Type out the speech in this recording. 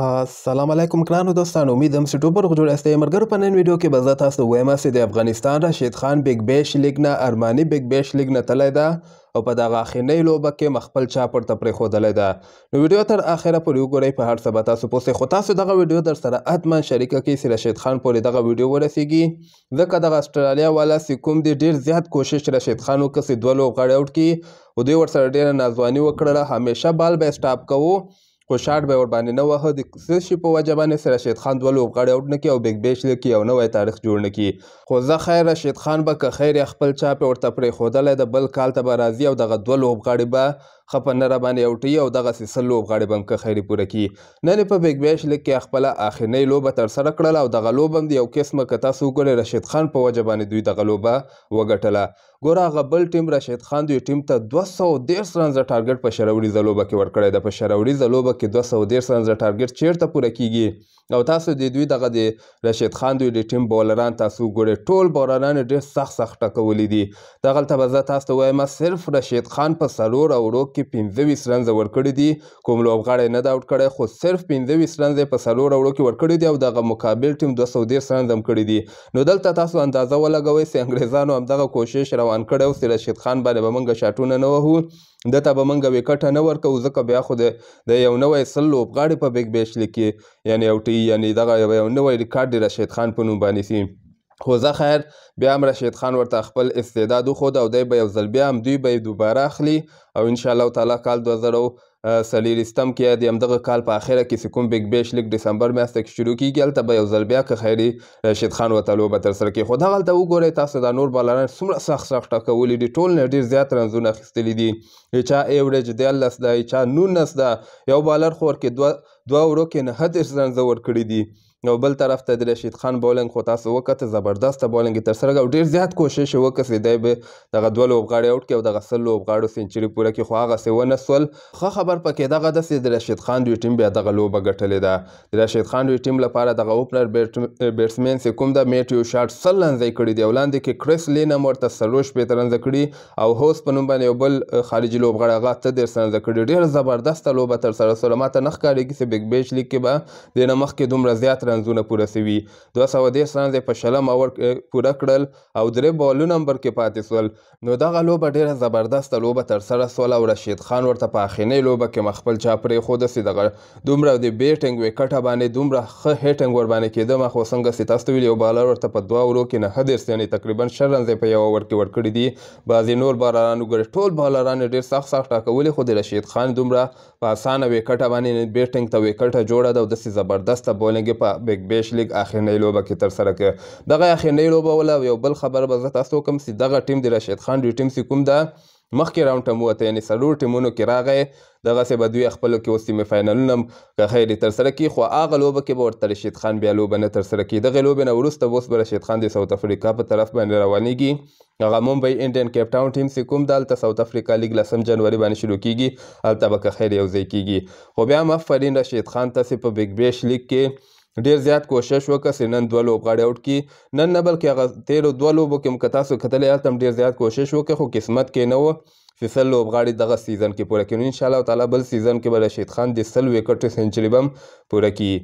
السلام علیکم ګرانو دوستانو امید هم چې ټوپر غوړ استه مرګر په نن ویډیو کې به زه تاسو وایم چې د افغانستان راشد خان بیگ بیش لیګ نه ارمانی بیگ بیش لیګ نه تلای دا او په دغه اخرنۍ لوبه کې مخبل چا پرته پرې خودلې ده نو ویډیو تر اخره پورې وګورئ په هر څه به تاسو پوسې خو تاسو دغه ویډیو در سره اتمن شریکه کې چې راشد خان پورې دغه ویډیو ورسیږي ځکه دغه استرالیا والا سکوم دی ډیر زیات کوشش راشد خان وکړ چې دوه لوبغاړي اوټ کړي او دوی ورسره ډیره نازواني وکړله همیشه بال به سټاپ کوو خو شاټ به ور باندې نه واهه د څه شي په وجه باندې سره رشید خان دوه لوبغاړي اوټ نه کړي او بیگ بیش لکي او نوې تاریخ جوړ نه کړي خو زه خیر رشید خان به که خیر خپل چاپ ورته پرې خودلې د بل کال ته به راځي او دغه دوه لوبغاړي به خپه نه را باندې اوټي او دغه سیسل لوبغاړي بم که خیر پوره کی نن په بیگ بیش لیک کې خپل اخرنی لوبه تر سره کړل او دغه لوبم دی یو قسمه کتا سو ګل رشید خان په وجه باندې دوی دغه لوبه وګټله ګوره هغه بل ټیم راشد خان دوی ټیم ته دوه سوه دېرش رنزه ټارګټ په شراوریزه لوبه کې ورکړی ده په شراوریزه لوبه کې دوه سوه دېرش رنزه ټارګټ چیرته پوره کیږي او تاسو د دوی دغه د رشید خان دوی د ټیم بولران تاسو ګورئ ټول بولران ډېر سخت سخت ټکولي دي دغلته به زه تاسو ته وایم صرف رشید خان په څلور اورو کې پنځه رنزه ورکړي دي کوم لوبغاړی نه ده اوټ کړی خو صرف پنځه رنزه په څلور اورو کې ورکړي دي او دغه مقابل ټیم دوه سوه دېرش رنزه هم کړي دي نو دلته تاسو اندازه ولګوئ چې انګریزانو همدغه کوشش روان روان کړی و رشید خان باندې به موږ شاټونه نه وهو ده ته به موږ وکټه نه ورکوو ځکه بیا خو د یو نوی سل لوبغاړي په بیګ بیشلي کې یعنې یو ټي یعنې دغه یو نوی ریکارډ د رشید خان په نوم باندې سي خو زه خیر بیا هم رشید خان ورته خپل استعداد وښود او دی به یو ځل بیا هم دوی به یې دوباره اخلي او انشاءالله تعالی کال دوه زره سلیریستم کې د همدغه کال په اخره کې سکوم بیگ بیش لیک دسمبر میاشت کې شروع کیږي هلته به یو ځل بیا که خیری رشید خان وته لوبه ترسره کړي خو دغه هلته وګورئ تاسو دا نور بالران څومره سخت سخت ټکولي دي ټول نه ډېر زیات رنزونه اخیستلي دي چا ایوریج دیارلس ده چا نولس ده یو بالر خو ورکې دوه دوه ورو کې نه هدیرش رنزه ورکړي دي او بل طرف ته د رشید خان بولنګ خو تاسو وکته زبردسته بولنګ تر سره او ډیر زیات کوشش وکړي دی به دغه دوه لوبغاړي اوټ کې او دغه سل لوبغاړو سنچري پوره کې خو هغه څه ونسول خو خبر پکې دغه د د رشید خان دوی ټیم بیا دغه لوبه ګټلې ده د رشید خان دوی ټیم لپاره دغه اوپنر بیټسمین سې کوم د میټیو شاټ سل رنزه کړي دی ولاندې کې کریس لینم ورته سلوش به ترنزه کړي او هوس په نوم باندې یو بل خارجي لوبغاړي هغه ته ډیر سنځه کړي ډیر زبردسته لوبه تر سره سره ماته نخ کاری کې بیگ بیچ لیګ کې به د نه مخکې دومره زیات رنزونه پوره شوي دوه سوه دېرش رنز یې په شلم اوور پوره کړل او درې بالو نمبر کې پاتې سول نو دغه لوبه ډېره زبردسته لوبه ترسره سوله او رشید خان ورته په اخرنۍ لوبه کې مخ خپل چا پرېښوده سي دغه دومره د بیټنګ وکټه باندې دومره ښه هیټنګ ور باندې کېده ما خو څنګه سي تاسو ویل یو بالر ورته په دوه اورو کې نه درس یعنې تقریبا شل رنز په یو اوور کې ورکړي دي بعضې نور بالرانو ګورې ټول بالران ډېر سخت سخت ټاکولې خو د رشید خان دومره په اسانه وکټه باندې بیټنګ ته وکټه جوړه ده او داسې زبردسته بولینګ په بیگ بیش لیګ اخرنۍ لوبه کې تر سره کړ دغه اخرنۍ لوبه ولا یو بل خبر به زه تاسو کوم چې دغه ټیم د رشید خان دی ټیم چې کوم ده مخکې راوند هم وته یعنی څلور ټیمونو کې راغی دغسې به دوی خپلو کې اوس سیمې فاینلونه هم که خیر ترسره کړي خو هغه لوبه کې به ورته رشید خان بیا لوبه نه ترسره کړي دغې لوبې نه وروسته به اوس به رشید خان د ساوت افریقا په طرف باندې روانېږي هغه ممبئی انډین کیپ ټاون ټیم چې کوم دلته ساوت افریقا لیګ لسم جنوري باندې شروع کیږي هلته به که خیر یو ځای کیږي خو بیا هم افرین رشید خان تاسې په بګ بیش لیګ کې ډیر زیات کوشش وکړه چې نن دوه لوبغاړي اوټ کړي نن نه بلکې هغه تیرو دوه لوبو کې هم که تاسو کتلی هلته هم ډیر زیات کوشش وکړه خو قسمت کې نه و چې سل لوبغاړي دغه سیزن کې پوره کړي نو انشاءالله تعالی بل سیزن کې به رشید خان د سل وکټو سینچري به هم پوره کړي